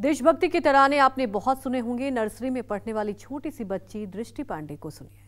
देशभक्ति के तराने आपने बहुत सुने होंगे नर्सरी में पढ़ने वाली छोटी सी बच्ची दृष्टि पांडे को सुनिए